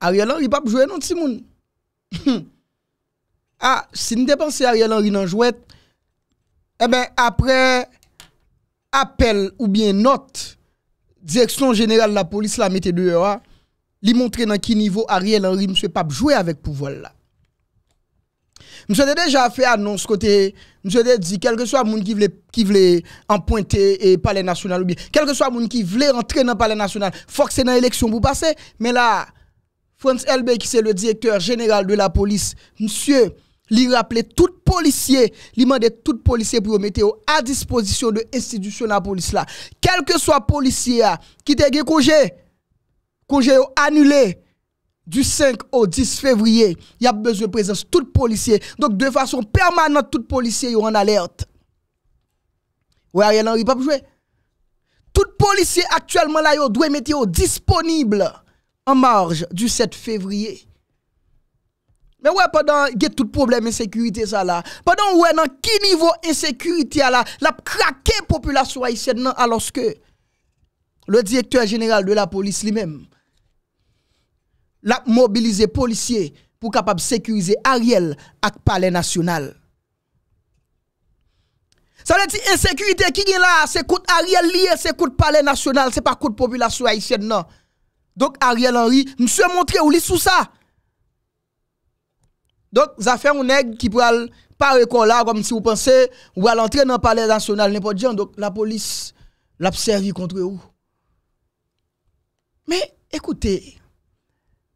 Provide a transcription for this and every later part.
Ariel Henry pa pou jwè nan ti moun. Ha, ah, si n de panse Ariel Henry nan jwè, e eh ben apre, apel ou bien not, direksyon general la polis la mette dewewa, ah, li montre nan ki nivou Ariel Henry mse pa pou jwè avèk pou vol la. Mse de deja fè anons kote, mse de di, kelke so a moun ki vle en pointe e pale nasyonal ou bien, kelke so a moun ki vle entre nan pale nasyonal, fokse nan eleksyon pou pase, men la, France qui c'est le directeur général de la police, monsieur, lui rappelait tout policier, lui demandait tout policier pour mettre à disposition de l'institution de la police là. Quel que soit policier qui te congé, congé annulé, du 5 au 10 février, il y a besoin de présence tout policier. Donc de façon permanente, tout policier est en alerte. Ouais, Ariel Henry pas jouer. Tout policier actuellement là, doit mettre disponible en marge du 7 février. Mais ouais, pendant que tout problème insécurité ça là, pendant ouais, dans qui niveau insécurité là, la craqué population haïtienne alors que le directeur général de la police lui-même l'a mobilisé policiers pour capable sécuriser Ariel à palais national. Ça veut dire insécurité qui est là, c'est contre Ariel lié, c'est contre palais national, c'est pas la population haïtienne non. Donk Ariel Henry, mswe montre ou li sou sa. Donk zafen ou neg ki pou al pare kon la, konm si ou panse, ou al antre nan paler nasyonal, ne po diyan, donk la polis l'abservi kontre ou. Me, ekoute,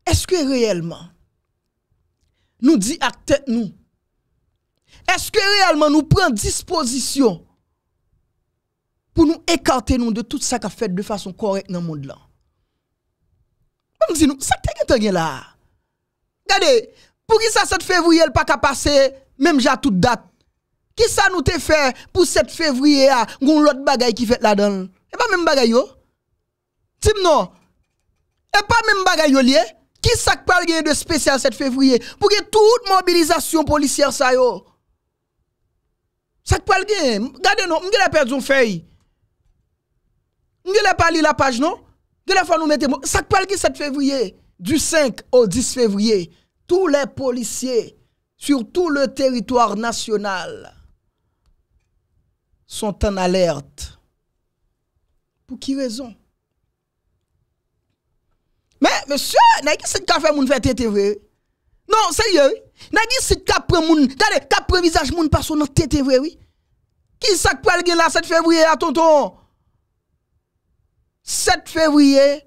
eske reyelman nou di akte nou? Eske reyelman nou pren disposisyon pou nou ekarte nou de tout sa ka fete de fason korek nan moun lan? Mwen mwen zin nou, sak te gen ton gen la. Gade, pou ki sa 7 fevriye l pa ka pase, menm ja tout dat. Ki sa nou te fe pou 7 fevriye a, goun lot bagay ki fet la don. E pa menm bagay yo. Tim non. E pa menm bagay yo liye. Ki sak pal gen de spesyal 7 fevriye. Pou ki tout mobilizasyon polisyar sa yo. Sak pal gen. Gade nou, mwen gen la pe zon fey. Mwen gen la pal li la paj non. C'est la fois, nous mettons, ça parle qui 7 février, du 5 au 10 février, tous les policiers sur tout le territoire national sont en alerte. Pour qui raison? Mais, monsieur, n'a pas que café mon fait tête vrai. Non, c'est N'a dit cette Vous visage pas son tête vrai, Qui ça que là 7 février à tonton? 7 février,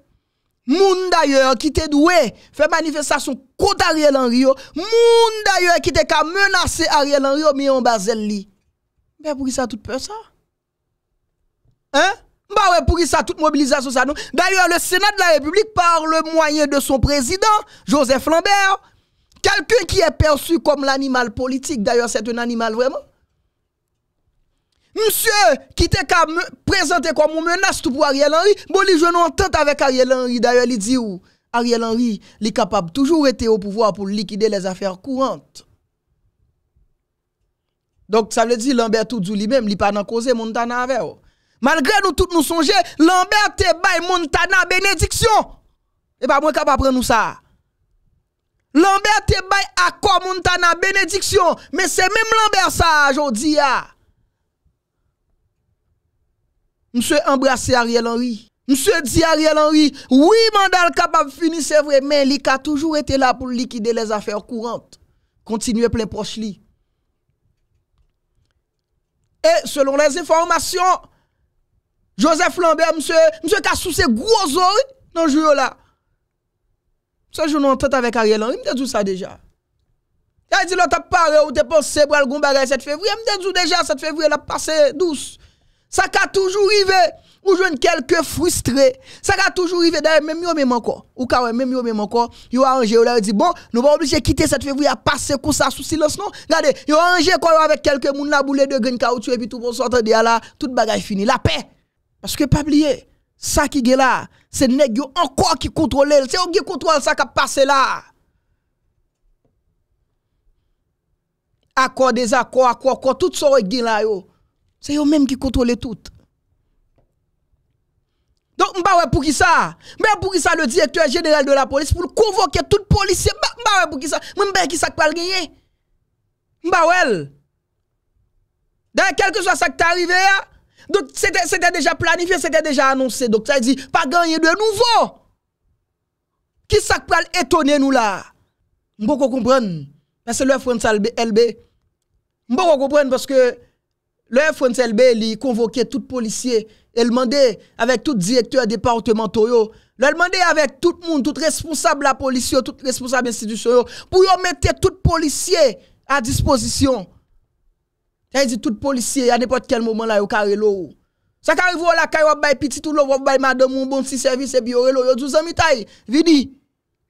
Moun d'ailleurs qui était doué fait manifestation contre Ariel Henry. Moun d'ailleurs qui était menacer Ariel Henry mais en basel li. Mais pour qui ça tout peur ça Hein Bah ouais pour qui ça toute mobilisation ça D'ailleurs le Sénat de la République par le moyen de son président Joseph Lambert, quelqu'un qui est perçu comme l'animal politique d'ailleurs c'est un animal vraiment Monsieur, qui te présenté comme une menace tout pour Ariel Henry, bon, il joue une entente avec Ariel Henry. D'ailleurs, il dit où Ariel Henry, il est capable toujours été au pouvoir pour liquider les affaires courantes. Donc, ça veut dire Lambert Toudzou lui-même, il n'est pas dans cause Montana avec Malgré nous tous nous songer, Lambert te baille Montana bénédiction. Et pas moi capable prendre nous ça. Lambert te à quoi Montana bénédiction. Mais c'est même Lambert ça, aujourd'hui. Ah. Monsieur embrasse Ariel Henry. Monsieur dit Ariel Henry, oui, mandal capable de c'est vrai, mais il a toujours été là pour liquider les affaires courantes. Continuez plein proche lui. Et selon les informations, Joseph Lambert, monsieur, monsieur Kassou, c'est gros oreilles dans le jeu là. Ça, je en tête avec Ariel Henry, je dit ça déjà. Il a dit, là, t'as parlé ou t'es pensé pour le 7 février. m'a dit déjà, 7 février, il a passé douce. Ça a toujours arrivé. Ou jeune quelques frustrés. Ça a toujours arrivé. D'ailleurs, même yon même encore. Ou quand même yon même encore. Yo arrangé, ou là, dit bon, nous pas obligé de quitter cette février à passer comme ça sous silence, non? Regardez, yo arrangé quoi avec quelques moun la boule de green caoutchouc et puis tout bon sortir de ah là, toute bagay fini. La paix. Parce que pas oublier, ça qui est là, c'est nèg yo encore qui contrôle. C'est eux qui contrôle ça qui passé là. Accord, désaccord, accord, accord, tout ça qui là yo. C'est eux-mêmes qui contrôlent tout. Donc, je pour qui ça Mais pour qui ça le directeur général de la police pour convoquer tout policier Je pour qui ça Je ne qui ça qui va le gagner. Je D'ailleurs, quel que soit ça qui est arrivé, hein? c'était déjà planifié, c'était déjà annoncé. Donc, ça dit, pas gagner de nouveau. Qui ça qui va étonner nous là Je ne comprends pas. C'est que le français LB, je ne comprends pas parce que Le FNCLB li konvoke tout polisye, el mande avèk tout direktor departemento yo. Le el mande avèk tout moun, tout responsable la polisye yo, tout responsable institusyo yo, pou yo mette tout polisye bon a disposisyon. Tè yi di tout polisye, ya nepot kel mouman la yo karelo yo. Sa karevo la kare wap bay piti, tout lop wap bay madan moun bon si servis e bi yo relo yo, djou zan mi tay, vi di.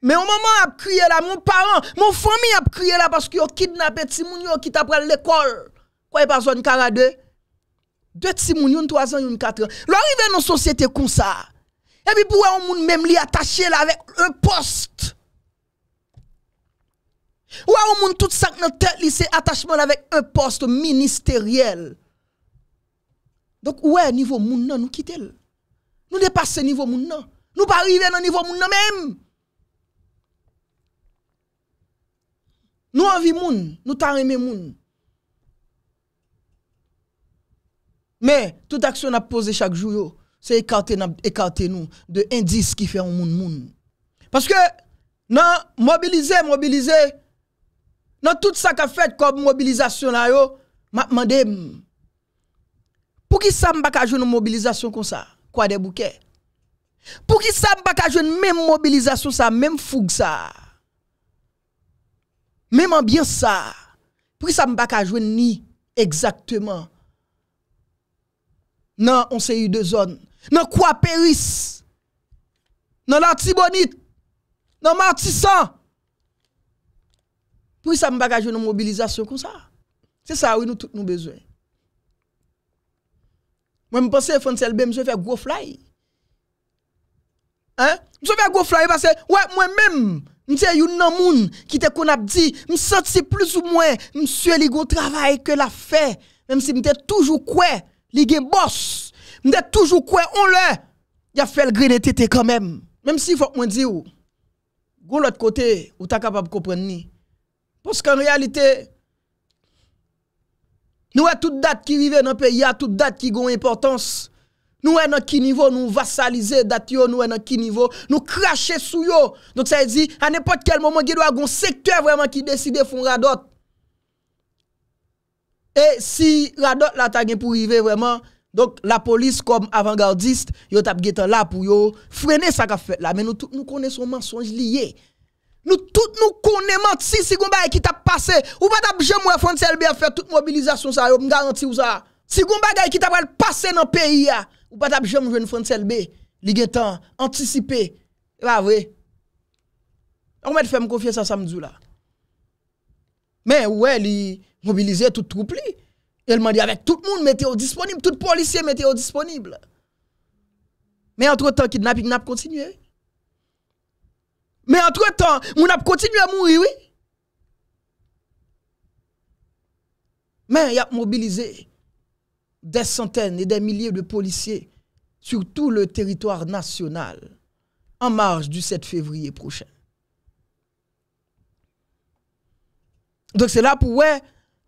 Me yon mouman ap kriye la, moun paran, moun fami ap kriye la, pask yo kidnap eti moun yo ki ta prel l'ekol. Quoi pas zone 42 Deux petits moun, 3 ans, yon 4 ans. L'arrivée dans une société comme ça. Et puis pour un moun même li attaché là avec un poste. Ou un moun tout ça dans tête c'est attachement avec un poste ministériel. Donc ouais niveau moun nan nous quitter. Nous dépasser niveau moun nan. Nous pas arriver dans niveau moun nan même. Nous envie moun, nous ta moun. Men, non, non, tout aksyon ap pose chak jou yo, se ekante nou de indis ki hmm, fe yon moun moun. Paske nan mobilize, mobilize, nan tout sa ka fet kob mobilizasyon la yo, mande, pou ki sa mba ka jwen nou mobilizasyon kon sa? Kwa de bouke? Pou ki sa mba ka jwen mwen mobilizasyon sa, mwen foug sa? Mwen mwen biyan sa? Pou ki sa mba ka jwen ni? Eksaktemen. Nan on se yu de zon, nan kwa peris, nan la ti bonit, nan ma ti san. Pou yi sa m bagaje nou mobilizasyon kon sa? Se sa ou yi nou tout nou bezwen. Mwen mpense Fonselbe, mse fè go fly. Mse fè go fly parce mwen mèm, mse yu nan moun ki te kon ap di, mse ti plus ou mwen, mse li go travay ke la fè, mse mte toujou kwe. li gen boss. M'de toujours quoi on le. il a fait le gré quand même. Même si faut moi dire ou go l'autre côté ou ta capable comprendre ni. Parce qu'en réalité nous e toutes toute date qui vivent dans le pays, toutes toute date qui ont importance. Nous sommes dans quel niveau nous vassaliser date nous sommes dans quel niveau nous cracher sous yo. Donc ça veut dire à n'importe quel moment il a un secteur vraiment qui décide font radot. Et si la dot la ta gen pour arriver vraiment, donc la police comme avant-gardiste, yo tap getan là pour yo freiner ça qu'a fait là. Mais nous tous nous connaissons mensonge lié. Nous tous nous connaissons si si gomba qui t'a passé. Ou pas tap jamais moi France a fait toute mobilisation ça, yo garanti ou ça. Si gomba qui t'a passer dans pays a, ou pas tap jamais joindre France LB, li getan anticiper. Pas vrai. On va faire me confier ça samedi là. Mais ouais, li mobiliser toute troupe. Elle m'a dit avec tout le monde, météo disponible, tout policier, météo disponible. Mais entre-temps, kidnapping n'a pas continué. Mais entre-temps, n'a a continué à mourir, oui. Mais il a mobilisé des centaines et des milliers de policiers sur tout le territoire national en marge du 7 février prochain. Donc c'est là pour ouais,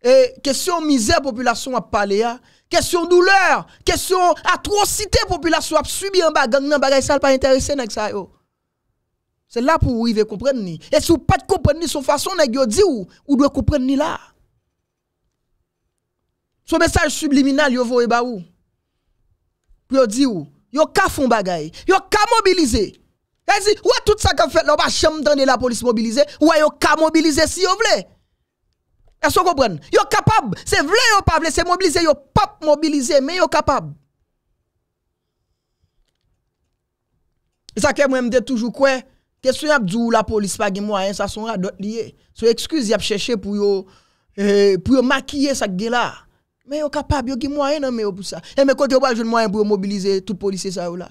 et question misère population a parlé hein. question douleur question atrocité population a subi en bas gang nan bagay ça pas intéressé nèg ça yo c'est là pour y comprendre ni et si vous pas comprendre ni son façon vous yo dit ou ou doit comprendre ni là son message subliminal vous voye ba ou pour dire ou yo ka font bagay yo ka mobiliser Ou dit tout ça qu'a fait là pas chambre la police mobiliser Ou yo ka mobiliser si vous voulez est-ce que vous comprenez Yo capable, c'est vrai yo pas c'est mobiliser yo pas mobiliser mais yo capable. Ça que moi me toujours quoi question y dit la police pas de moyen ça sont d'autres liés. Sur excuse y a chercher pour yo euh, pour yo maquiller ça que là. Mais yo capable yo qui moyen non mais pour ça. Et eh, mais côté yo pas jeune moyen pour mobiliser tout policier ça ou là.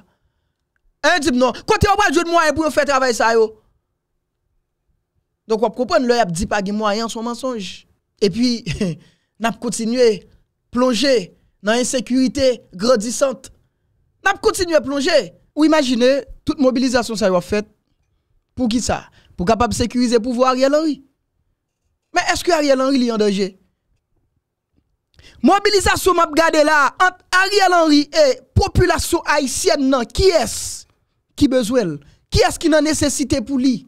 Un hein, type non, côté yo pas jeune moyen pour faire travail ça yo. Donc on comprend, le y a dit pas de moyen son mensonge. Et puis, nous avons continué plonger dans l'insécurité grandissante. Nous avons continué à plonger. Ou imaginez toute mobilisation ça a fait pour qui ça Pour capable sécuriser le pouvoir Ariel Henry. Mais est-ce que Ariel Henry est en danger Mobilisation m'a garder là entre Ariel Henry et population haïtienne qui est-ce qui besoin Qui est-ce qui a nécessité pour lui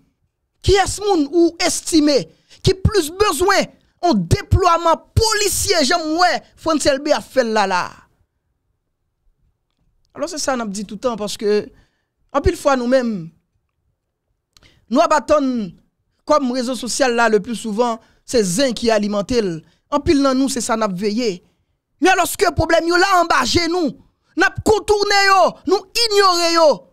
Qui est-ce qui ou estimé qui plus besoin déploiement policier, j'aime ouais, a fait là là. Alors c'est ça a dit tout le temps parce que, en pile fois nous-mêmes, nous abattons comme réseau social là le plus souvent, c'est Zin qui alimente. En pile dans nous, c'est ça n'a veillé. Mais lorsque le problème yo là en nous, n'a contourné, nous ignorons.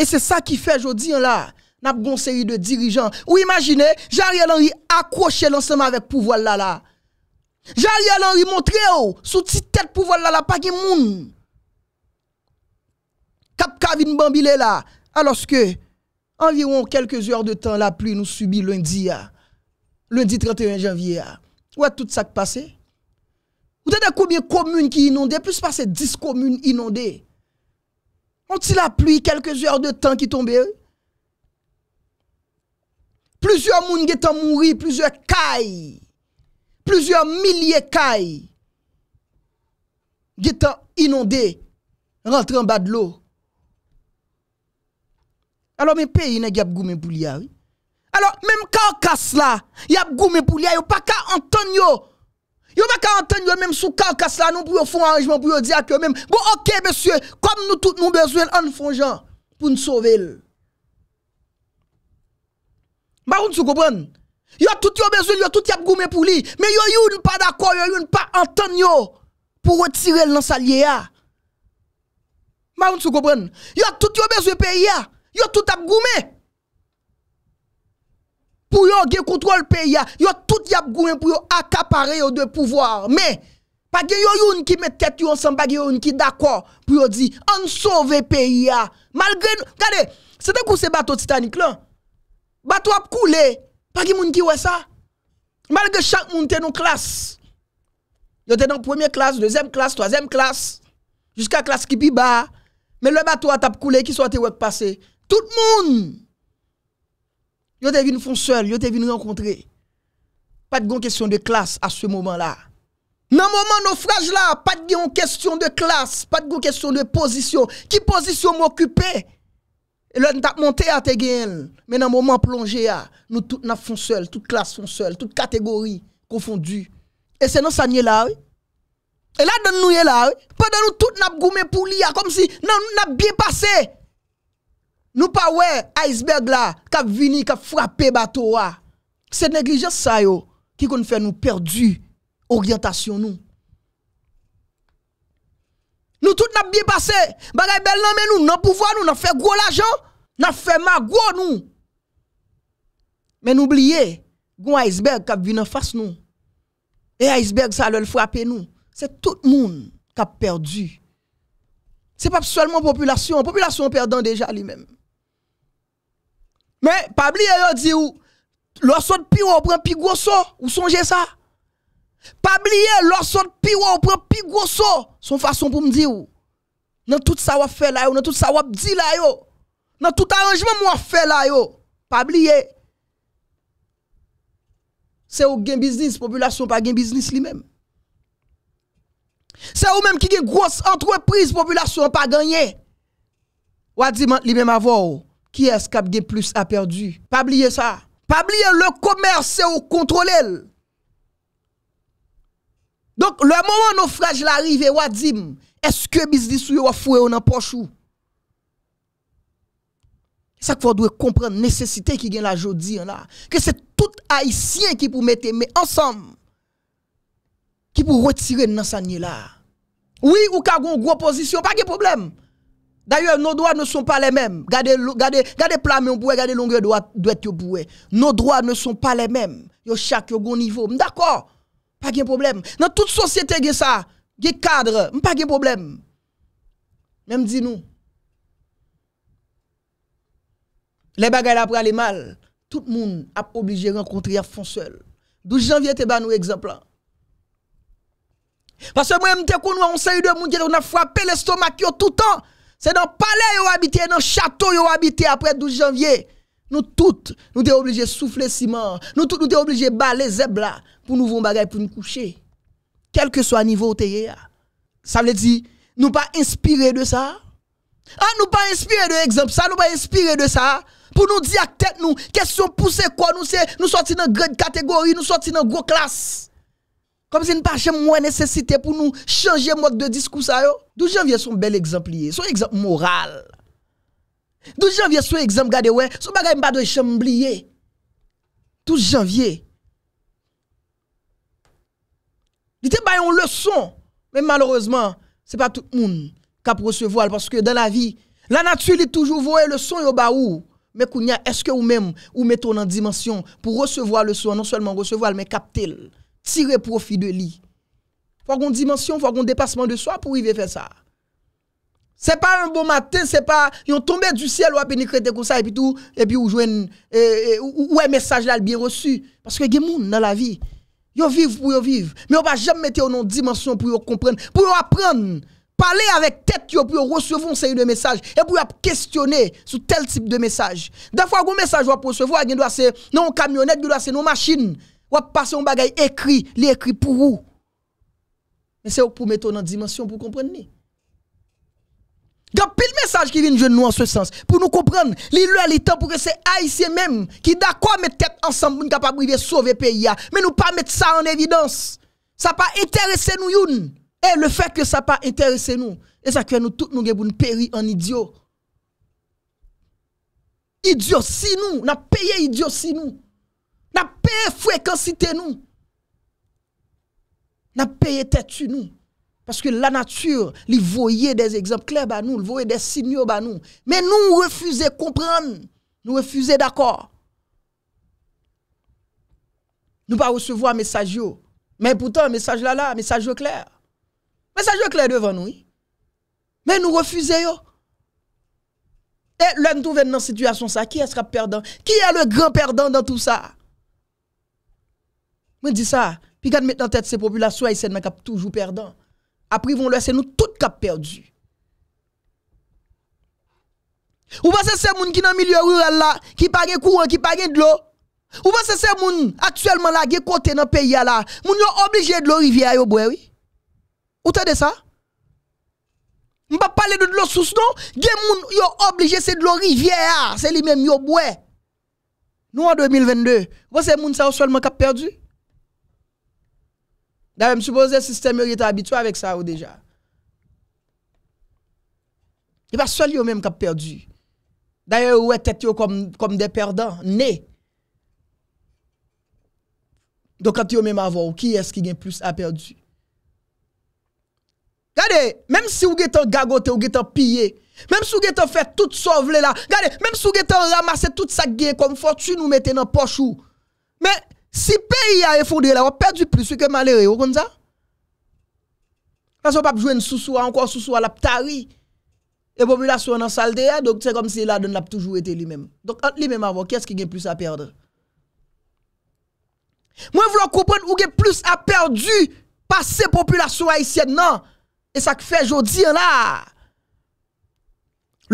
Et c'est ça qui fait aujourd'hui là n'a une série de dirigeants. Ou imaginez, Jariel Henry accroché l'ensemble avec pouvoir là là. Jariel Henry montre oh, sous petite tête pouvoir là là, pas de moun. Cap Kavin Bambile là. Alors que, environ quelques heures de temps, la pluie nous subit lundi, ah. lundi 31 janvier. Ah. Où est tout ça qui passé. Vous avez combien de communes qui inondées? Plus passer 10 communes inondées. On dit la pluie quelques heures de temps qui tombait? Plusieurs moun qui sont mouri, plusieurs cailles, plusieurs milliers de cailles qui sont inondées, en bas de l'eau. Alors, mes pays pas goumé pour lia, oui. Alors, même casse là, y a goumé pour lia, yo pas qu'à entendre yo. pas qu'à entendre même sous carcasse là, nous pour faire un arrangement pour dire que même, bon, ok, monsieur, comme nous tous nous besoin, en gens pour nous sauver. Maroun sou gobran? Yo tout yo bezwe, yo tout yap goume pou li. Me yoyoun pa dakwa, yoyoun pa anton yo. Pou retirel nan salye ya. Maroun sou gobran? Yo tout yo bezwe peyi ya. Yo tout ap goume. Pou yo ge kontrol peyi ya. Yo tout yap goume pou yo akapare yo de pouvoar. Me, pa ge yoyoun ki met tete yon san, pa ge yoyoun ki dakwa. Pou yo di, ansove peyi ya. Mal gen, gade, se dek ou se bato titanik lan? bateau a coulé. Pas qui moun qui ouais ça. Malgré chaque monde dans classe. Yo était dans première classe, deuxième classe, troisième classe jusqu'à classe qui pi bas. Mais le bateau a tap coulé qui soit wek passé. Tout le monde. Yo te venu seul, yo te venu rencontrer. Pas de question de classe à ce moment-là. Dans moment naufrage là, pas de question de classe, pas de question de position. Qui position m'occuper? Là, nous avons monté à Tegel. Mais dans le moment plongé, nous tous nous font seul, toute classe font seul, toute catégorie confondue. Et c'est dans ça là, Et là, dans nous là, oui. Pendant nous tous nous goumé pour l'IA, ah, comme si nous n'a bien passé. Nous pas ouais, iceberg là, qui a venu, qui a frappé bateau ah. C'est négligence ça yo, qui nous fait nous perdu orientation nous. Nous tous n'a bien passé. Bagay bel nan mais nous, nous pouvoir nous, nous fait gros l'argent. N'a fait ma gros nous. Mais n'oubliez, gon iceberg qui vient en face nous. Et iceberg ça le frapper nous. C'est tout le monde qui a perdu. C'est pas seulement population, population perdant déjà lui-même. Mais pas oublier dit ou lorsque pire on prend plus gros ou songez ça. Pas oublier lorsque pire on prend plus gros son façon pour me dire ou dans tout ça va faire là dans tout ça va dire là yo dans tout arrangement, moi fait là, yo. Pas oublier. C'est au gain business, population pas gain business lui-même. C'est ou même qui une grosse entreprise, population pas gagné. Ou a lui-même avou. Oh. qui est-ce qui a plus à perdu? Pas oublier ça. Pas oublier le commerce, c'est au contrôler. Donc, le moment naufrage l'arrive, ou a est-ce que business ou a foué ou nan poche ça qu'il faut doit comprendre la nécessité qui gagne la aujourd'hui, là que c'est tout haïtien qui pour mettre mais ensemble qui pour retirer dans sa là oui ou ka gon gros position pas de problème D'ailleurs, nos droits ne sont pas les mêmes. Gardez, gardez, gardez plat, mais on pourrait garder longueur Nos droits ne sont pas les mêmes. Yo chaque yo bon niveau. D'accord. Pas de problème. Dans toute société, il y a ça. cadre. Pas de problème. Même dis-nous. Les bagailles après les mal. Tout le monde a obligé de rencontrer à fond seul. 12 janvier, tu es nous exemple. Parce que moi, je connu un série de monde qui a frappé l'estomac tout le temps. C'est dans le palais où habité, dans le château où habité après 12 janvier. Nous tous, nous sommes obligés de souffler ciment. Nous tous, nous sommes obligés de balayer zebla pour nous voir bagaille pour nous coucher. Quel que soit le niveau où Ça veut dire, nous pas inspirés de ça. Ah, nous pas inspirés de exemple ça, nous pas inspirés de ça. Pour nous dire à tête nous, question pousser quoi nous c'est nous sortir dans grande catégorie, nous sortir dans gros classe. Comme si nous pas moins nécessité pour nous changer mode de discours ça yo. 12 janvier son bel exemple son exemple moral. 12 janvier son exemple gade ouais, son bagay m'pas de chamblier. 12 janvier. Il a une leçon, mais malheureusement, c'est pas tout le monde qui a recevoir parce que dans la vie, la nature est toujours voué le son yo baou. Mais est-ce que vous-même, vous mettez en dimension pour recevoir le soin, non seulement recevoir, mais capter, tirer profit de lui. Faut qu'on dimension, faut qu'on dépassement de soi pour y faire ça. C'est pas un bon matin, c'est pas ils ont tombé du ciel ou à pénétré comme ça et puis tout et puis ou un message là bien reçu parce que des gens dans la vie, ils vivent pour vivre, mais on va jamais mettre en dimension pour comprendre, pour apprendre parler avec tête pour recevoir un série de messages et pour questionner sur tel type de message. Des fois, un message pour recevoir, il doit c'est non camionnette, il doit c'est non machine. Ou passer un bagage écrit, l'écrit pour vous. Mais c'est pour mettre en dimension pour comprendre. Il y a pile de qui vient de nous en ce sens. Pour nous comprendre, l'île temps pour que c'est Haïtiens même qui d'accord mettre tête ensemble pour nous capables sauver le pays. Mais nous ne pas mettre ça en évidence. Ça pas intéresser nous. Et le fait que ça pas intéressé nous, et ça que nous tous nous avons péri en idiot. Idiot si nous, n'a payé idiot si nous. N'a payé fréquence nous. N'a payé tête nous. Parce que la nature, il voyait des exemples clairs bah nous, il voyait des signaux bah nous. Mais nous refusons de comprendre. Nous refusons d'accord. Nous ne pas recevoir message Mais pourtant message là là, message clair. Message clair devant nous. Mais nous refusons. Et là nous trouve dans situation ça, qui est ce perdant? Qui est le grand perdant dans tout ça? Je dis ça, puis quand mettre en tête ces populations haïtiennes qui toujours perdant. Après, ils vont laisser nous tout perdus. perdu. Ou pensez que c'est gens qui dans le milieu rural là, qui pas courant, qui pas de l'eau? Ou pas que c'est gens actuellement là, qui côté dans le pays là, Mon sont obligé de l'eau rivière oui? Ou t'as de ça? Je ne pas parler de l'eau sous non. Gen moun yo obligé c'est de l'eau rivière, ah, c'est lui même yo bois. Nous en 2022, vous c'est moun ça seulement qui perdu. D'ailleurs, je suppose que le système est habitué avec ça ou déjà. Il pas seul yo même qui perdu. D'ailleurs, ouais tête comme comme des perdants nés. Donc quand yo même avant, qui est-ce qui gagne plus à perdu? Regardez, même si vous êtes gagoté, vous êtes pillé, même si vous êtes fait tout sauve là, regardez, même si vous êtes ramassé tout ça qui comme fortune, ou mettez dans poche ou. Mais si pays a effondré là, on perdu plus que malheureux, vous comprenez ça? Parce qu'on pas jouer une sous encore sous à la ptari. Et population dans salle donc c'est comme si la donne a toujours été lui-même. Donc lui-même qu'est-ce qui a plus à perdre? Moi, vous comprendre, vous avez plus à perdre passer population haïtienne, non? E sa ki fej yo di an la.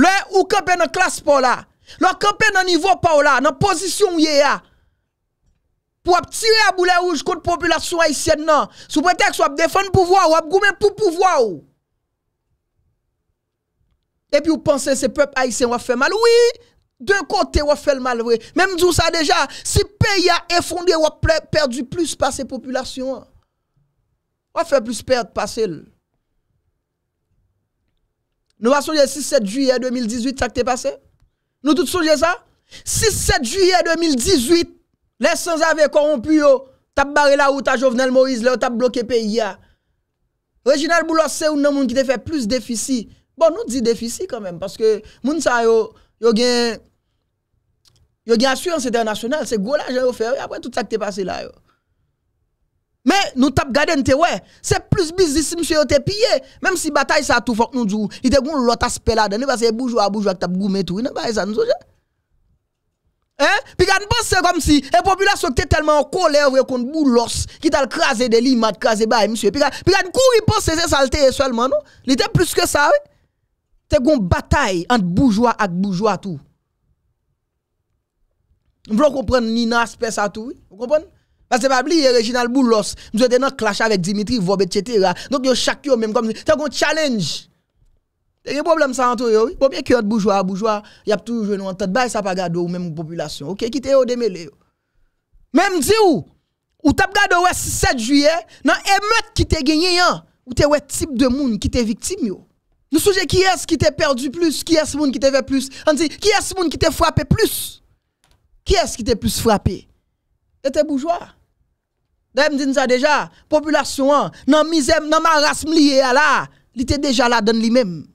Le ou kepe nan klas pa ou la. Le ou kepe nan nivou pa ou la. Nan pozisyon ou ye a. Pou ap tire a boule ouj kou de populasyon aisyen nan. Sou preteks wap defen pou vwa ou. Wap goumen pou pou vwa ou. E pi ou pense se pep aisyen wap fe mal. Oui. De kote wap fe mal. Mèm djou sa deja. Si pe ya efonde wap perdi plus pa se populasyon. Wap fe plus perdi pa se lè. Nous avons le 6-7 juillet 2018, ça qui est passé. Nous tous songé ça. 6-7 juillet 2018, les sans avaient corrompu, t'as barré la route à Jovenel Moïse, t'as bloqué le pays. Reginald Boulos, c'est un homme qui te fait plus de déficit. Bon, nous dit déficit quand même, parce que moun sa yo, yo gen, yo gen assurance internationale, c'est gros l'argent yo fait, après tout ça qui est passé là yo. Mais nous tap gardé ouais, c'est plus business monsieur te pillé, même si bataille ça tout faut que nous dou, il te gon l'autre aspect là dedans parce que bourgeois bourgeois tap goumé tout, non pas ça nous Hein? Puis quand pense comme si la population était tellement en colère contre boulos qui t'a crasé des limates, crasé bah monsieur. Puis quand courir pense c'est saleté seulement non, il était plus que ça oui. Te gon bataille entre bourgeois et bourgeois tout. Vous comprenez ni aspect ça tout, oui? Vous comprenez parce que pas oublier Reginald Boulos, nous été dans clash avec Dimitri Vob, etc. Donc yo chaque yo même comme c'est un challenge. Il y a un problème ça entre eux. Bon bien que bourgeois bourgeois, il y a toujours nous en tête bail ça pas garder ou même population. OK, quittez au yo? Même si ou ou gardé le 7 juillet dans émeute qui t'a gagné hein. ou t'es ouais type de monde qui t'es victime yo. Nous sujet qui est-ce qui t'a perdu plus, qui est-ce monde qui t'a fait plus, on dit qui est-ce monde qui t'a frappé plus. Qui est-ce qui t'a plus frappé? était bourgeois. D'ailleurs, me dit ça déjà, population, hein, dans misère, dans marasme lié à là, il était déjà là dans lui-même.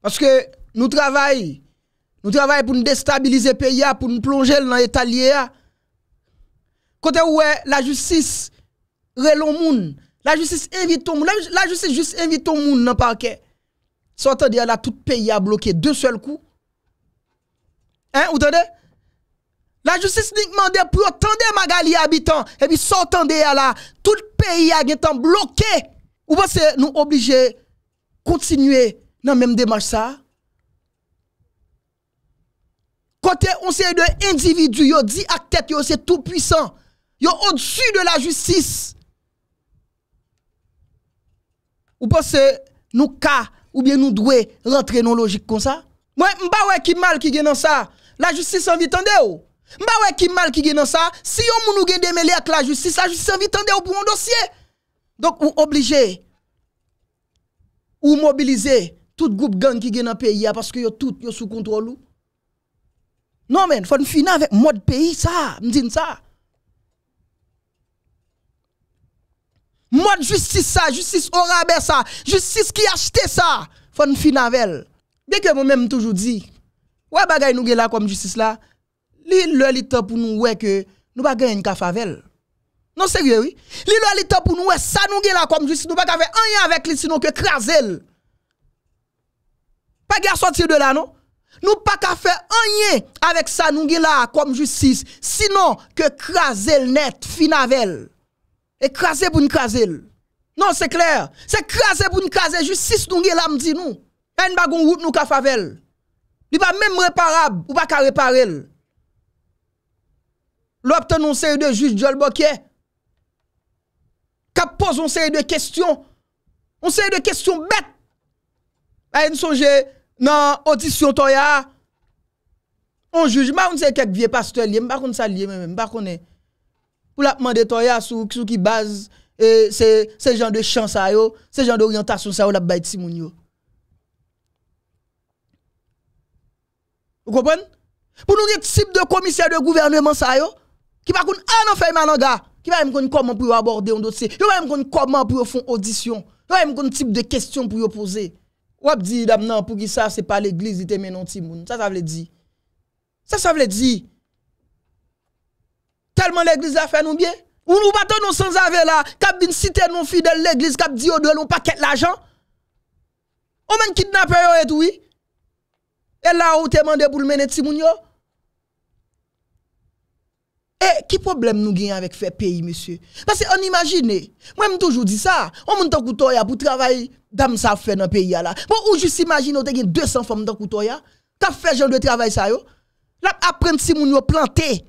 Parce que nous travaillons, nous travaillons pour nous déstabiliser le pays, pour nous plonger dans l'état lié. Côté où la justice relon monde, la justice invite tout monde, la, justice juste invite tout monde dans le parquet. Sortant de là, tout pays a bloqué deux seuls coups. Hein, vous entendez? La justice pas demandé pour tendre Magali habitants et puis sortant de là tout le pays a été bloqué. Ou pensez nous obligés continuer dans même démarche ça Côté on sait de individu, yo dit à tête yo c'est tout puissant. Yo au-dessus de la justice. Ou pensez nous cas ou bien nous doué rentrer dans logique comme ça Moi, je ne qui mal qui est dans ça. La justice en vie, ou Mba wè kim mal ki gen an sa, si yon moun ou gen demele ak la justice, la justice an vitande ou pou moun dosye. Dok ou oblije, ou mobilize, tout goup gang ki gen an peyi a, paske yo tout yo sou kontrol ou. Non men, fon fina vek, mwad peyi sa, mdin sa. Mwad justice sa, justice orabe sa, justice ki achete sa, fon fina vel. Bek yo mwen mwen toujou di, wè bagay nou gen la kom justice la? Li le temps pour nous ouais que nous pas gagner une favel. Non sérieux oui. Li le temps pour nous ouais ça nous gagne là comme justice nous pas faire rien avec lui sinon que craser. Pas gars sortir de là non. Nous pas qu'à faire rien avec ça nous là comme justice sinon que craser net finavel. Écraser e pour nous craser. Non, c'est clair. C'est craser pour nous craser justice nous là me dit nous. En bagon route nous ka favel. Li pas même réparable ou pas qu'à réparer. Lou ap tenon se yon de juj Jol Bokye. Kap poson se yon de kestyon. On se yon de kestyon bet. A yon sonje nan odisyon toya. On juj. Ma ou nse kek vie pastor liye. Mba kon sa liye mwen mwen. Mba kon e. Ou la pman de toya sou ki base. E se jan de chan sa yo. Se jan de oryantasyon sa yo la bayt si moun yo. Ou kopon? Ou nou get sip de komisyar de gouvernement sa yo. Ki pa kon an an fèy man an ga, ki pa yon kon koman pou yon aborde yon dosye. Yon pa yon kon koman pou yon fon audisyon. Yon pa yon kon tip de kestyon pou yon pose. Wap di dam nan pou ki sa se pa l'eglis yon temen yon timoun. Sa sa vle di. Sa sa vle di. Telman l'eglis la fè yon biye. Ou nou baton yon sansave la, kap bin site yon fidel l'eglis, kap di yon do yon paket l'ajan. Ou men kidnap yon etoui. El la ou temen de pou l'mene timoun yo. Et eh, qui problème nous gagne avec faire pays, monsieur? Parce qu'on imagine, moi je toujours dit ça, on monte en pour travailler, dame ça fait dans pays là. Bon, ou juste imagine, on a 200 femmes dans Koutoya, t'as fait genre de travail ça yo, là apprendre si moun yo planter.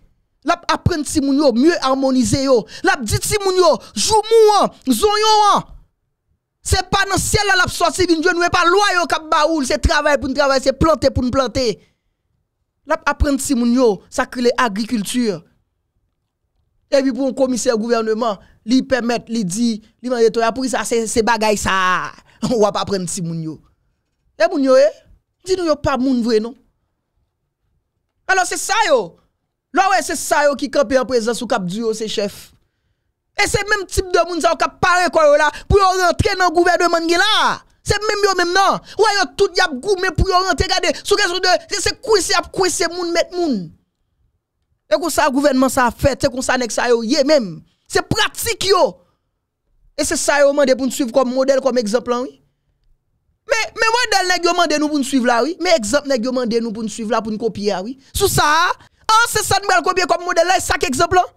Lap apprendre si moun yo mieux harmoniser yo. Lap dit si moun yo jou mouan, zon an. C'est pas dans le ciel la sorti Nous joine pas loi yo k'ap baoul, c'est travail pour travailler, c'est planter pour nous planter. Lap apprendre si moun yo, ça crée l'agriculture. Et puis pour un commissaire gouvernement, lui permettre, lui dit, lui m'a dit, pour ça, c'est bagaille ça. On va pas prendre si moun yo. Et eh, moun yo, eh? Dis nous yo pas moun vrai non. Alors c'est ça yo. Là ouais, c'est ça yo qui campe en présence ou cap c'est chef. Et c'est même type de moun ça qui pare quoi là pour rentrer dans le gouvernement là. C'est même yo même non. Ouais, yo tout y a goumé pour rentrer, regardez, sous raison de c'est couisser, c'est, moun mettre moun. E kon sa gouvenman sa fet, e kon sa nek sa yo ye menm. Se pratik yo. E se sa yo mande pou n suiv kom model, kom ekzemplon yo. Me, me wè del nek yo mande nou pou n suiv la yo. Me ekzemplon nek yo mande nou pou n suiv la pou n kopye yo. Sou sa, an se san mbèl kopye kom model la yo, sa ke ekzemplon.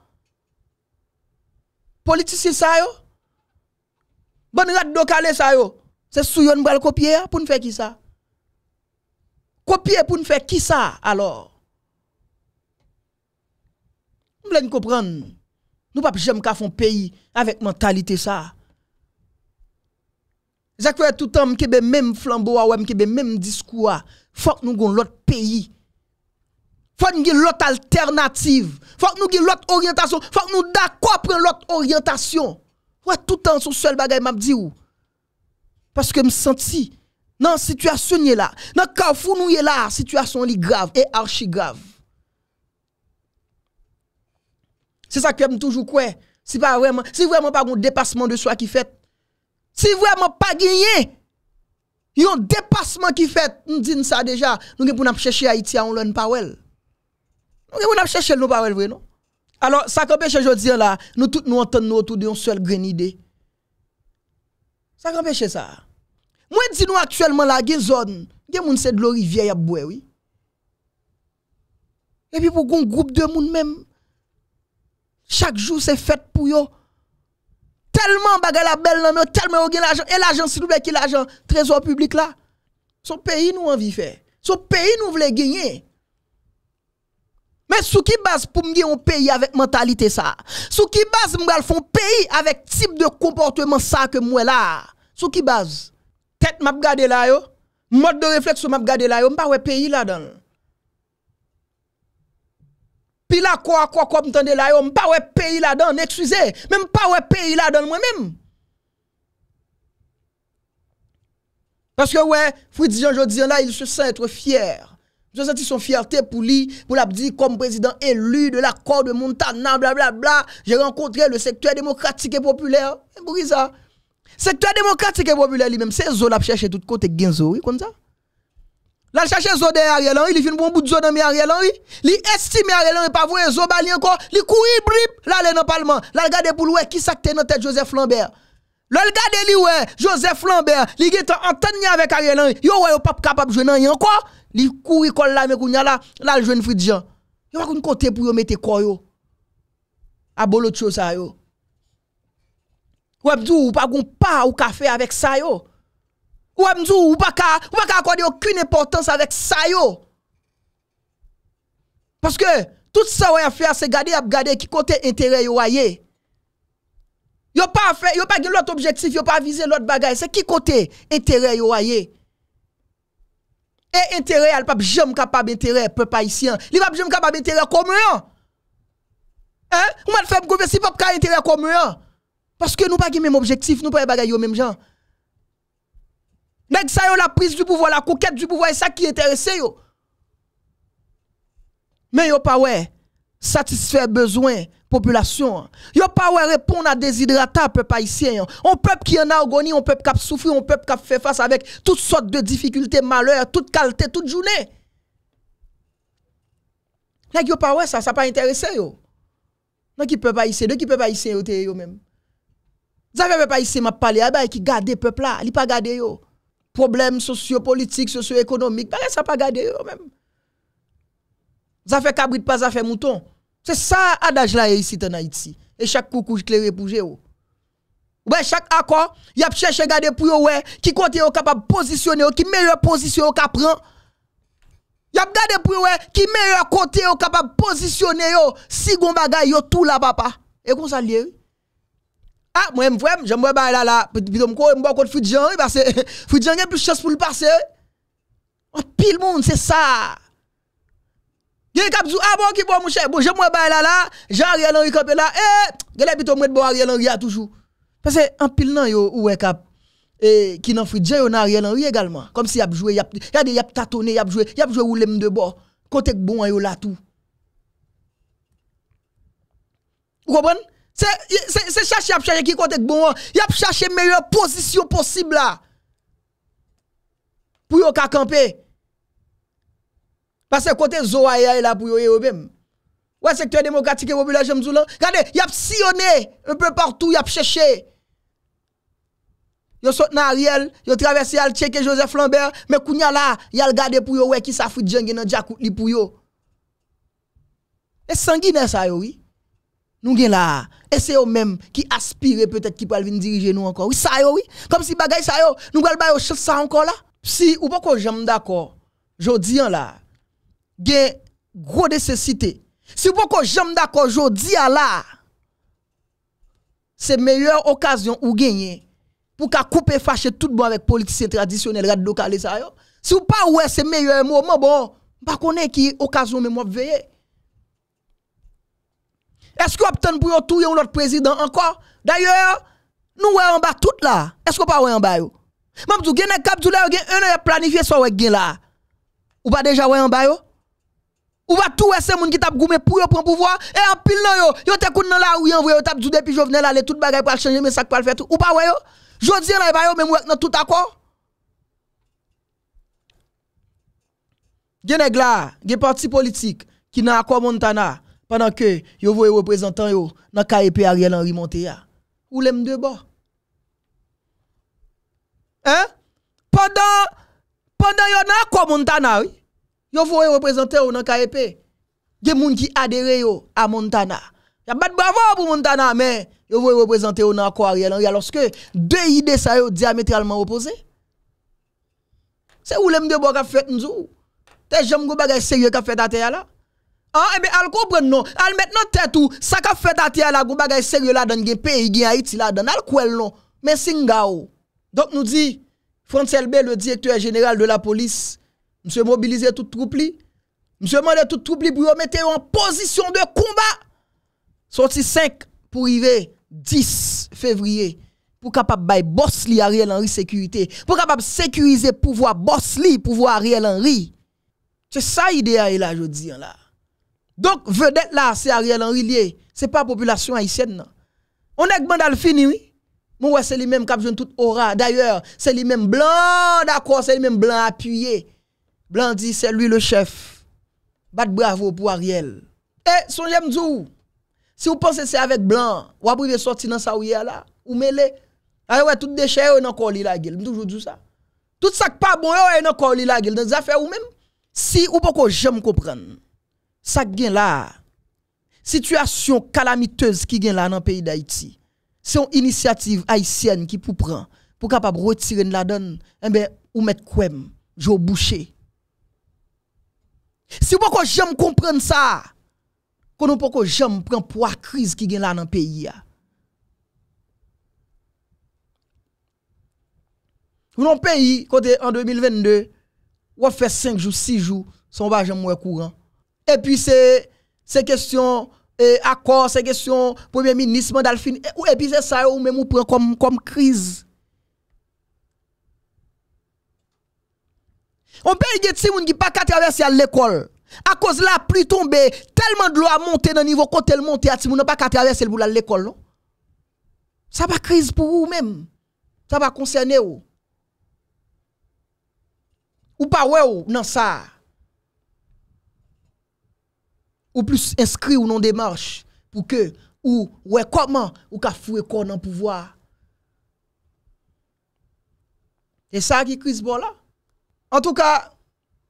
Politisi sa yo. Bon rad do kalè sa yo. Se sou yon mbèl kopye yo pou n fe ki sa. Kopye pou n fe ki sa alò. Mwen comprendre. Nous pas faire un pays avec mentalité ça. Jacques tout le temps que même flambeau ou le même discours. Faut que nous gon l'autre pays. Faut que nous gon l'autre alternative. Faut que nous gon l'autre orientation. Faut que nous d'accord prendre l'autre orientation. Ouais tout temps son seul bagage m'a dit où Parce que je me senti dans situation là, dans carrefour nous est là, situation est grave et archi grave. Se sa kwe m toujou kwe, se pa wèman, se wèman pa goun depasman de swa ki fèt, se wèman pa ginyen, yon depasman ki fèt, nou din sa deja, nou gen pou nap chèche Haiti a on loun pa wèl. Nou gen pou nap chèche loun pa wèl vre nou. Alors, sa kwa peche jò diyan la, nou tout nou anten nou tout de yon sel grenide. Sa kwa peche sa. Mwen di nou aktyelman la gen zon, gen moun se dlo rivye yab bwe wè. E pi pou goun goup de moun mèm, Chaque jour, c'est fait pour eux. Tellement baga la belle nan tellement yon l'argent. Et l'argent, si vous plaît, qui l'argent, trésor public là. Son pays nous envie faire. Son pays nous voulons gagner. Mais sous qui base pour me dire un pays avec mentalité ça? Sous qui base me font pays avec type de comportement ça que moi là? Sous qui base? Tête m'a gardé là yo, mode de réflexion m'a gardé là yo, m'pa un pays là dedans puis là, quoi, quoi, quoi, m'tende là, yo, m'pa pas pays là-dedans, excusez, même pas ouais pays là-dedans moi-même. Parce que ouais, Fritz Jean là, il se sent être fier. Je senti son fierté pour lui, pour l'abdi comme président élu de l'accord de Montana, blablabla. J'ai rencontré le secteur démocratique et populaire. Pour ça? Secteur démocratique et populaire lui-même, c'est Zola chercher tout côté Genzo, oui, comme ça. La cherche zo de Ariel Henry, il fin bon bout de zo dans Ariel Henry. Li estime Ariel Henry pas voué zo bali encore, il courir brip là dans le parlement. Là regarder pour qui s'acte dans tête Joseph Lambert. Le regarder li ouais Joseph Lambert, li est en avec Ariel Henry. Yo ouais pas capable jouer rien encore. Li courir col là mais kounya là, là jean. jeune Fridjan. Yo pas côté pour yo mettre quoi yo. Abolo ça yo. Ou abdou ou pas gon pas ou café avec ça yo. Ou amdou ou baka akwade yon kwen importans avèk sa yo. Paske, tout sa wè yon fè a se gade ap gade ki kote entere yon wè ye. Yon pa avise lout objektif, yon pa avise lout bagay, se ki kote entere yon wè ye. E entere al pap jem kapab entere, pe pa isyan. Li pap jem kapab entere komwen. Ou man fèm gouve si pap ka entere komwen. Paske nou pa gime mou objektif, nou pa yon bagay yon mèm jan. Nèk sa yo la pris du pouvo, la kouket du pouvo, e sa ki enterese yo. Men yo pa we, satisfè bezwen, populasyon, yo pa we reponde a dezidrata, pe pa isye yo. On pep ki ena ou goni, on pep kap soufri, on pep kap fè fass avèk tout sot de difikultè, malèr, tout kalte, tout jounè. Nèk yo pa we sa, sa pa enterese yo. Nèk ki pe pa isye, nèk ki pe pa isye yo te yo men. Zafè pe pa isye ma pale, e ah ba e ki gade pep la, li pa gade yo. problèmes sociopolitiques, socio-économiques, pareil, ça pas garder eux-mêmes. Ça fait cabrit, pas ça fait mouton. C'est ça, adage là, ici, en Haïti. Et chaque coucou, éclairé pour oh. Ou bien chaque accord, il y a cherché à garder pour ouais, qui côté est capable de positionner, qui meilleure position qui prend. Il y a gardé pour ouais, qui meilleur côté est capable de positionner, si gon bagay yo tout là, papa. Et qu'on s'allie, ah, moi, je vois, j'aime bien là, là. Puis, je me vois contre parce que a plus de chance pour le passer. En oh, pile monde, c'est ça. Il y a ah bon, qui bon, mon cher, bon, j'aime bien là, là. jean là, eh, il plutôt de bon toujours. Parce que, en pile, non, yo, ou cap. Et qui n'en Fudjan, on a en également. Comme si y a joué, y a, y a tâtonné, y a joué, y a joué ou l'aime de bord. Côté bon, yo, là, tout. Vous comprenez? C'est chercher à chercher qui compte bon. Il a cherché meilleure position possible là. Pour yon ka camper. Parce que côté zoaya est là pour yo même. Ouais, secteur démocratique et populaire, j'aime Regardez, il a sillonné un peu partout, il a cherché. Yo saute dans Ariel, yo traversé al checker Joseph Lambert, mais kounya là, il a regardé pour yo qui sa fout jangue dans le li pour yo. Et sanguiné ça oui nous gen là et c'est eux même qui aspirent peut-être qui peuvent venir diriger nous encore oui ça yo oui comme si bagay ça yo nous va ba yo ça encore là si ou pas que j'aime d'accord jodi là une gros nécessité si ou pas que j'aime d'accord jodi là c'est meilleure occasion ou gagner pour qu'à couper fâcher tout bon avec politiciens traditionnels rad local ça yo si ou pas ouais c'est meilleur moment bon pas est qui occasion même veiller est-ce qu'on obtient pour tout un autre président encore D'ailleurs, nous sommes en bas tout là. Est-ce qu'on pas en bas yo Même tout gagne cap tout là, un an planifié soit avec gain là. Ou pas déjà en bas yo ou va tout ces moun qui t'a goumé pour prendre pouvoir et en pile nan yo yo te koun nan la ou yon vwe yo tap dou depuis Jovenel aller tout bagay pour changer mais ça pour le faire tout ou pas ouais yo jodi là ba yo même ouais dans tout accord Gen nèg là, gen parti politique qui n'a accord Montana Pendan ke yo vwe reprezentan yo nan ka epi a rielan ri monteya. Ou lem de bo? He? Pendan yo nan akwa Montana, yo vwe reprezentan yo nan ka epi. Gen moun ki adere yo a Montana. Ya bat bravo pou Montana men, yo vwe reprezentan yo nan akwa a rielan ri. Lorske, de ide sa yo diametralman opose. Se ou lem de bo ka fet nzou? Te jem go bagay serye ka fet ateya la? Ah, eh bien, elle comprend non. Al maintenant tête où ça qu'a fait à la gon bagay sérieux là dans gen pays, a Haïti là dans al kwel non. Mais singao. Donc nous dit François Elbe, le directeur général de la police, monsieur mobiliser toute troupe li. Monsieur mande toute troupe li pour mettre en position de combat. Sorti 5 pour arriver 10 février pour capable bay boss Ariel Henry sécurité, pour capable sécuriser pouvoir boss li pouvoir Ariel Henry. C'est ça l'idée là dis là. Donc, vedette là, c'est Ariel Henry lié. C'est pas la population haïtienne. Non. On est bandal fini, oui. Moi, c'est lui-même qui a besoin de toute aura. D'ailleurs, c'est lui-même blanc, d'accord, c'est lui-même blanc appuyé. Blanc dit, c'est lui le chef. Bat bravo pour Ariel. Eh, son j'aime si vous pensez que c'est avec blanc, ou pouvez sortir dans sa ouïe là, ou mêlé. Ah ouais, tout déchet est encore la gueule. toujours dit ça. Tout ça qui pas bon est encore la gueule. Dans les affaires ou même, si ou pas que j'aime comprendre ça gagne là situation calamiteuse qui gagne là dans le pays d'Haïti c'est une initiative haïtienne qui pour prend pour capable retirer la donne eh ben ou mettre quoi je Boucher si vous j'aime comprendre ça qu'on ne peut pas jamais prendre la crise qui gagne là dans le pays Dans pays, côté en 2022, on fait 5 jours, 6 jours, son bagage moins courant et puis c'est ces questions et accord, ces questions premier ministre Mandalfin et, et puis c'est ça ou même on prend comme crise. On peut dire paye des ne qui pas qu'à traverser à l'école. À cause la pluie tombée, tellement de lois a monté dans le niveau côté elle monte à n'a pas qu'à traverser pour l'école Ça va crise pour vous même. Ça va concerner vous. Ou pas ouais ou non ça ou plus inscrit ou non démarche pour que ou ouais comment ou ka fouer quoi dans pouvoir c'est ça qui crise bon là en tout cas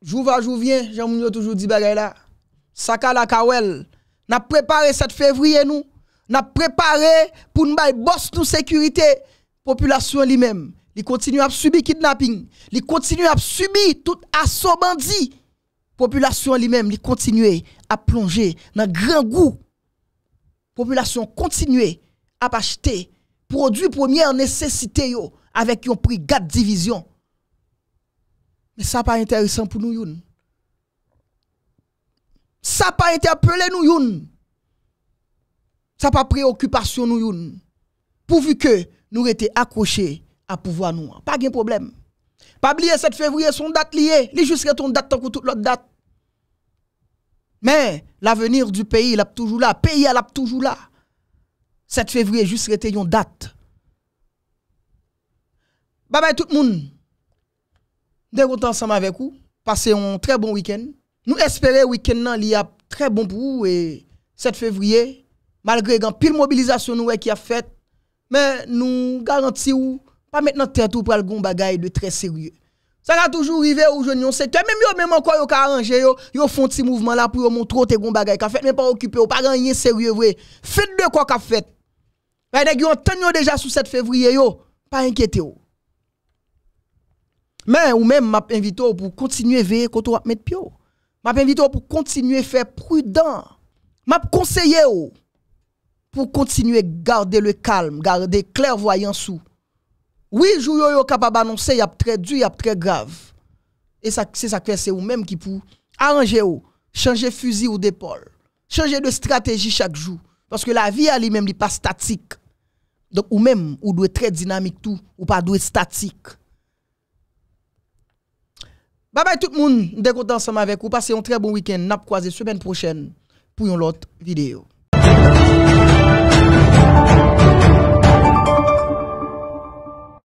jour va jour vient j'aime toujours dit bagay là saka la kawel n'a préparé cette février nous n'a préparé pour nous boss nous sécurité population lui-même il continue à subir kidnapping il continue à subir tout assaut population elle-même elle continue à plonger dans grand goût. Population continue à acheter produits première nécessité yo avec un prix de division. Mais ça pas intéressant pour nous Ça Ça pas interpellé nous youn. Ça pas préoccupation nous Pourvu que nous étions accrochés à pouvoir nous. Pas de problème. Pas oublier 7 février, son date liée. Li juste ton date tant que toute date. Mais l'avenir du pays, il a toujours là. Pays, il toujours là. 7 février, juste une date. Bye bah, bye bah, tout le monde. Nous ensemble avec vous. Passez un très bon week-end. Nous espérons que le week-end il a très bon pour vous. Et 7 février, malgré la pile mobilisation qui a fait, mais nous garantissons pas maintenant tout pour le bon bagaille de très sérieux. Ça a toujours arrivé où jeune yon secteur. Même yon, même encore yo ka arrange yo, yo font petit mouvement là pour montrer te gon bagay ka fait, mais pas occupé, ou pas rien sérieux vrai. Faites de quoi ka fait. Les nèg yo déjà sous 7 février yo, pas inquiété yo. Mais ou même m'a invité pour continuer veiller quand on mettre pio. M'a invité pour continuer faire prudent. M'a conseillé pour continuer garder le calme, garder clairvoyance sous oui, jou yo yo capable annoncer, y a très dur, y a très grave. Et ça c'est ça que c'est ou même qui pour arranger ou changer fusil ou d'épaule, changer de stratégie chaque jour parce que la vie elle même n'est pas statique. Donc ou même ou doit très dynamique tout ou pas doit statique. Bye bye tout le monde, nous ensemble avec vous. Passez un très bon week-end. Nous croisé semaine prochaine pour une autre vidéo.